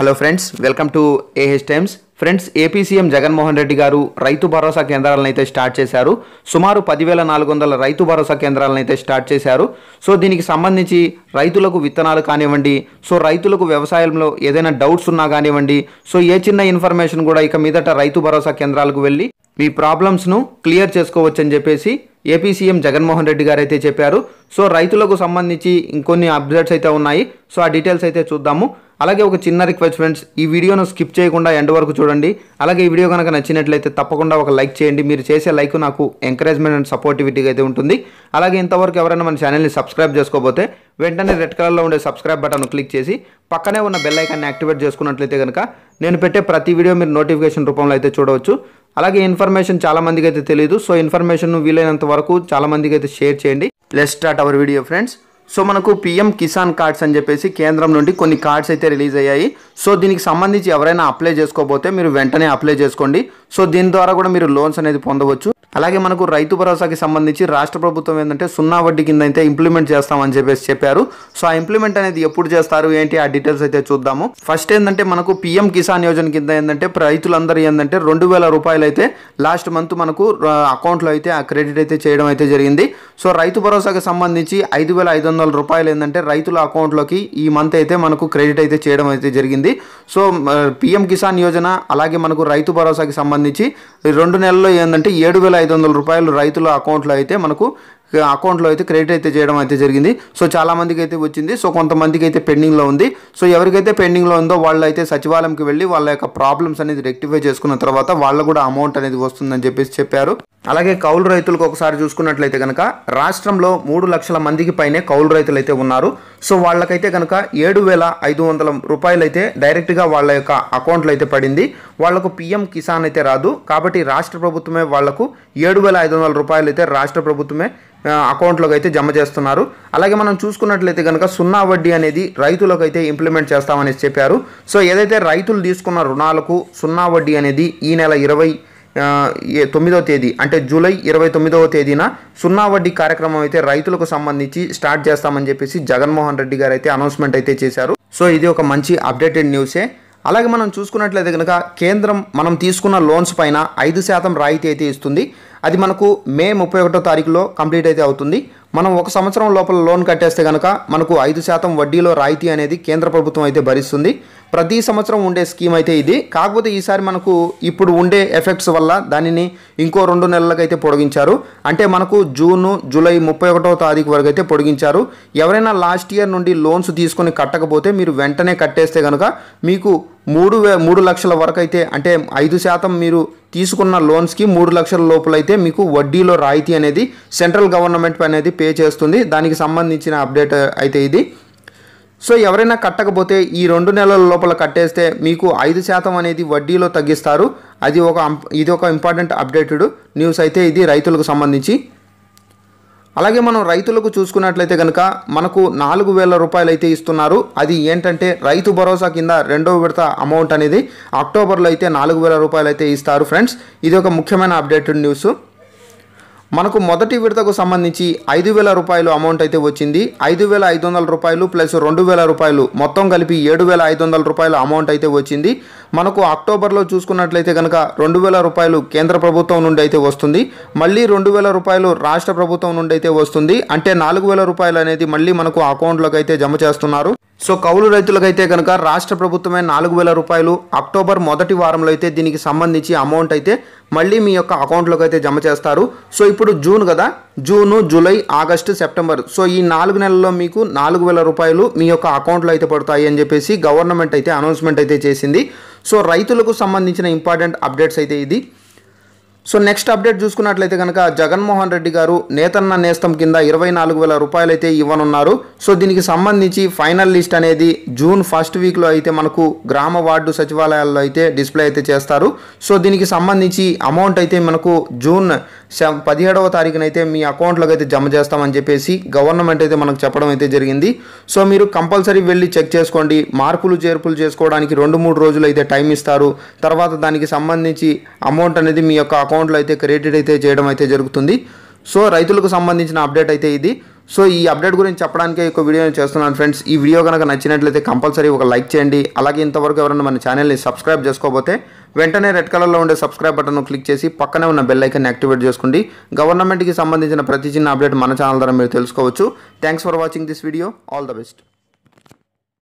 hello friends welcome to AH times friends AP CM Jaganmohan Reddy garu Rythu భరోసా కేంద్రాలను అయితే స్టార్ట్ చేశారు సుమారు పదివేల నాలుగు వందల రైతు భరోసా కేంద్రాలను అయితే స్టార్ట్ చేశారు సో దీనికి సంబంధించి రైతులకు విత్తనాలు కానివ్వండి సో రైతులకు వ్యవసాయంలో ఏదైనా డౌట్స్ ఉన్నా కానివ్వండి సో ఏ చిన్న ఇన్ఫర్మేషన్ కూడా ఇక మీదట రైతు భరోసా కేంద్రాలకు వెళ్ళి మీ ప్రాబ్లమ్స్ను క్లియర్ చేసుకోవచ్చని చెప్పేసి ఏపీ సీఎం జగన్మోహన్ రెడ్డి గారు అయితే చెప్పారు సో రైతులకు సంబంధించి ఇంకొన్ని అప్డేట్స్ అయితే ఉన్నాయి సో ఆ డీటెయిల్స్ అయితే చూద్దాము అలాగే ఒక చిన్న రిక్వెస్ట్ ఫ్రెండ్స్ ఈ వీడియోను స్కిప్ చేయకుండా ఎండ్ వరకు చూడండి అలాగే ఈ వీడియో కనుక నచ్చినట్లయితే తప్పకుండా ఒక లైక్ చేయండి మీరు చేసే లైక్ నాకు ఎంకరేజ్మెంట్ అండ్ సపోర్టివిటీగా అయితే ఉంటుంది అలాగే ఇంతవరకు ఎవరైనా మన ఛానల్ని సబ్స్క్రైబ్ చేసుకోబోతే వెంటనే రెడ్ కలర్లో ఉండే సబ్స్క్రైబ్ బటన్ను క్లిక్ చేసి పక్కనే ఉన్న బెల్ ఐకాన్ని యాక్టివేట్ చేసుకున్నట్లయితే కనుక నేను పెట్టే ప్రతి వీడియో మీరు నోటిఫికేషన్ రూపంలో అయితే చూడవచ్చు అలాగే ఇన్ఫర్మేషన్ చాలామందికి అయితే తెలియదు సో ఇన్ఫర్మేషన్ వీలైనంత వరకు చాలామందికి అయితే షేర్ చేయండి let's start our video friends so మనకు పిఎం కిసాన్ కార్డ్స్ అని చెప్పేసి కేంద్రం నుండి కొన్ని కార్డ్స్ అయితే రిలీజ్ అయ్యాయి సో దీనికి సంబంధించి ఎవరైనా అప్లై చేసుకోబోతే మీరు వెంటనే అప్లై చేసుకోండి సో దీని ద్వారా కూడా మీరు లోన్స్ అనేది పొందవచ్చు అలాగే మనకు రైతు భరోసాకి సంబంధించి రాష్ట్ర ప్రభుత్వం ఏంటంటే సున్నా వడ్డీ కింద అయితే ఇంప్లిమెంట్ చేస్తామని చెప్పేసి చెప్పారు సో ఆ ఇంప్లిమెంట్ అనేది ఎప్పుడు చేస్తారు ఏంటి ఆ డీటెయిల్స్ అయితే చూద్దాము ఫస్ట్ ఏంటంటే మనకు పిఎం కిసాన్ యోజన కింద ఏంటంటే రైతులందరూ ఏంటంటే రెండు వేల రూపాయలు అయితే లాస్ట్ మంత్ మనకు అకౌంట్లో అయితే ఆ క్రెడిట్ అయితే చేయడం అయితే జరిగింది సో రైతు భరోసాకి సంబంధించి ఐదు వేల ఐదు వందల రూపాయలు ఏంటంటే రైతుల అకౌంట్లోకి ఈ మంత్ అయితే మనకు క్రెడిట్ అయితే చేయడం అయితే జరిగింది సో పిఎం కిసాన్ యోజన అలాగే మనకు రైతు భరోసాకి సంబంధించి రెండు నెలల్లో ఏంటంటే ఏడు వేల ఐదు వందల రూపాయలు రైతుల అకౌంట్లో అయితే మనకు అకౌంట్లో అయితే క్రెడిట్ అయితే చేయడం అయితే జరిగింది సో చాలామందికి అయితే వచ్చింది సో కొంతమందికి అయితే పెండింగ్లో ఉంది సో ఎవరికైతే పెండింగ్లో ఉందో వాళ్ళు అయితే సచివాలయంకి వెళ్ళి వాళ్ళ యొక్క ప్రాబ్లమ్స్ అనేది రెక్టిఫై చేసుకున్న తర్వాత వాళ్ళు కూడా అమౌంట్ అనేది వస్తుందని చెప్పేసి చెప్పారు అలాగే కౌలు రైతులకు ఒకసారి చూసుకున్నట్లయితే కనుక రాష్ట్రంలో మూడు లక్షల మందికి పైనే కౌలు రైతులు అయితే ఉన్నారు సో వాళ్ళకైతే కనుక ఏడు వేల ఐదు వందల రూపాయలు అయితే డైరెక్ట్గా వాళ్ళ యొక్క అకౌంట్లో అయితే పడింది వాళ్లకు పిఎం కిసాన్ అయితే రాదు కాబట్టి రాష్ట్ర ప్రభుత్వమే వాళ్లకు ఏడు వేల ఐదు వందల రూపాయలు అయితే రాష్ట్ర ప్రభుత్వమే అకౌంట్లోకి అయితే జమ చేస్తున్నారు అలాగే మనం చూసుకున్నట్లయితే కనుక సున్నా వడ్డీ అనేది రైతులకు అయితే ఇంప్లిమెంట్ చేస్తామని చెప్పారు సో ఏదైతే రైతులు తీసుకున్న రుణాలకు సున్నా వడ్డీ అనేది ఈ నెల ఇరవై తొమ్మిదవ తేదీ అంటే జూలై ఇరవై తొమ్మిదవ తేదీన సున్నా వడ్డీ కార్యక్రమం అయితే రైతులకు సంబంధించి స్టార్ట్ చేస్తామని చెప్పేసి జగన్మోహన్ రెడ్డి గారు అయితే అనౌన్స్మెంట్ అయితే చేశారు సో ఇది ఒక మంచి అప్డేటెడ్ న్యూసే అలాగే మనం చూసుకున్నట్లయితే కనుక కేంద్రం మనం తీసుకున్న లోన్స్ పైన ఐదు శాతం రాయితీ అయితే ఇస్తుంది అది మనకు మే ముప్పై ఒకటో తారీఖులో కంప్లీట్ అయితే అవుతుంది మనం ఒక సంవత్సరం లోపల లోన్ కట్టేస్తే కనుక మనకు ఐదు శాతం వడ్డీలో రాయితీ అనేది కేంద్ర ప్రభుత్వం అయితే భరిస్తుంది ప్రతి సంవత్సరం ఉండే స్కీమ్ అయితే ఇది కాకపోతే ఈసారి మనకు ఇప్పుడు ఉండే ఎఫెక్ట్స్ వల్ల దానిని ఇంకో రెండు నెలలకైతే పొడిగించారు అంటే మనకు జూను జూలై ముప్పై ఒకటో తారీఖు వరకు అయితే పొడిగించారు ఎవరైనా లాస్ట్ ఇయర్ నుండి లోన్స్ తీసుకొని కట్టకపోతే మీరు వెంటనే కట్టేస్తే కనుక మీకు మూడు వే మూడు లక్షల వరకు అయితే అంటే ఐదు శాతం మీరు తీసుకున్న లోన్స్కి మూడు లక్షల లోపలైతే మీకు వడ్డీలో రాయితీ అనేది సెంట్రల్ గవర్నమెంట్ అనేది పే చేస్తుంది దానికి సంబంధించిన అప్డేట్ అయితే ఇది సో ఎవరైనా కట్టకపోతే ఈ రెండు నెలల లోపల కట్టేస్తే మీకు ఐదు శాతం అనేది వడ్డీలో తగ్గిస్తారు అది ఒక ఇది ఒక ఇంపార్టెంట్ అప్డేటెడ్ న్యూస్ అయితే ఇది రైతులకు సంబంధించి అలాగే మనం రైతులకు చూసుకున్నట్లయితే కనుక మనకు నాలుగు వేల రూపాయలు అయితే ఇస్తున్నారు అది ఏంటంటే రైతు భరోసా కింద రెండవ విడత అమౌంట్ అనేది అక్టోబర్లో అయితే నాలుగు వేల రూపాయలు అయితే ఇస్తారు ఫ్రెండ్స్ ఇది ఒక ముఖ్యమైన అప్డేటెడ్ న్యూస్ మనకు మొదటి విడతకు సంబంధించి ఐదు వేల రూపాయలు అమౌంట్ అయితే వచ్చింది ఐదు వేల ఐదు వందల రూపాయలు ప్లస్ రెండు వేల రూపాయలు మొత్తం కలిపి ఏడు వేల ఐదు వందల రూపాయలు అమౌంట్ అయితే వచ్చింది మనకు అక్టోబర్లో చూసుకున్నట్లయితే కనుక రెండు వేల రూపాయలు కేంద్ర ప్రభుత్వం నుండి అయితే వస్తుంది మళ్ళీ రెండు వేల రూపాయలు రాష్ట్ర ప్రభుత్వం నుండి అయితే వస్తుంది అంటే నాలుగు వేల రూపాయలు అనేది మళ్ళీ మనకు అకౌంట్లోకి అయితే జమ చేస్తున్నారు సో కౌలు రైతులకైతే కనుక రాష్ట్ర ప్రభుత్వమే నాలుగు వేల రూపాయలు అక్టోబర్ మొదటి వారంలో అయితే దీనికి సంబంధించి అమౌంట్ అయితే మళ్ళీ మీ యొక్క అకౌంట్లోకి అయితే జమ చేస్తారు సో ఇప్పుడు జూన్ కదా June July August September so ఈ నాలుగు నెలల్లో మీకు నాలుగు వేల రూపాయలు మీ యొక్క అకౌంట్లో అయితే పడతాయి అని చెప్పేసి గవర్నమెంట్ అయితే అనౌన్స్మెంట్ అయితే చేసింది సో రైతులకు సంబంధించిన ఇంపార్టెంట్ అప్డేట్స్ అయితే ఇది సో నెక్స్ట్ అప్డేట్ చూసుకున్నట్లయితే కనుక జగన్మోహన్ రెడ్డి గారు నేతన్న నేస్తం కింద ఇరవై నాలుగు వేల రూపాయలు అయితే ఇవ్వనున్నారు సో దీనికి సంబంధించి ఫైనల్ లిస్ట్ అనేది జూన్ ఫస్ట్ వీక్లో అయితే మనకు గ్రామ వార్డు సచివాలయాల్లో అయితే డిస్ప్లే అయితే చేస్తారు సో దీనికి సంబంధించి అమౌంట్ అయితే మనకు జూన్ పదిహేడవ తారీఖునైతే మీ అకౌంట్లోకి అయితే జమ చేస్తామని చెప్పేసి గవర్నమెంట్ అయితే మనకు చెప్పడం అయితే జరిగింది సో మీరు కంపల్సరీ వెళ్ళి చెక్ చేసుకోండి మార్పులు చేర్పులు చేసుకోవడానికి రెండు మూడు రోజులు అయితే టైం ఇస్తారు తర్వాత దానికి సంబంధించి అమౌంట్ అనేది మీ యొక్క అకౌంట్లో అయితే క్రెడిట్ అయితే చేయడం అయితే జరుగుతుంది సో రైతులకు సంబంధించిన అప్డేట్ అయితే ఇది సో ఈ అప్డేట్ గురించి చెప్పడానికి ఒక వీడియో చేస్తున్నాను ఫ్రెండ్స్ ఈ వీడియో కనుక నచ్చినట్లయితే కంపల్సరీ ఒక లైక్ చేయండి అలాగే ఇంతవరకు ఎవరైనా మన ఛానల్ని సబ్స్క్రైబ్ చేసుకోబోతే వెంటనే రెడ్ కలర్లో ఉండే సబ్స్క్రైబ్ బటన్ను క్లిక్ చేసి పక్కనే ఉన్న బెల్ ఐకన్ యాక్టివేట్ చేసుకోండి గవర్నమెంట్కి సంబంధించిన ప్రతి చిన్న అప్డేట్ మన ఛానల్ ద్వారా మీరు తెలుసుకోవచ్చు thanks for watching this video all the best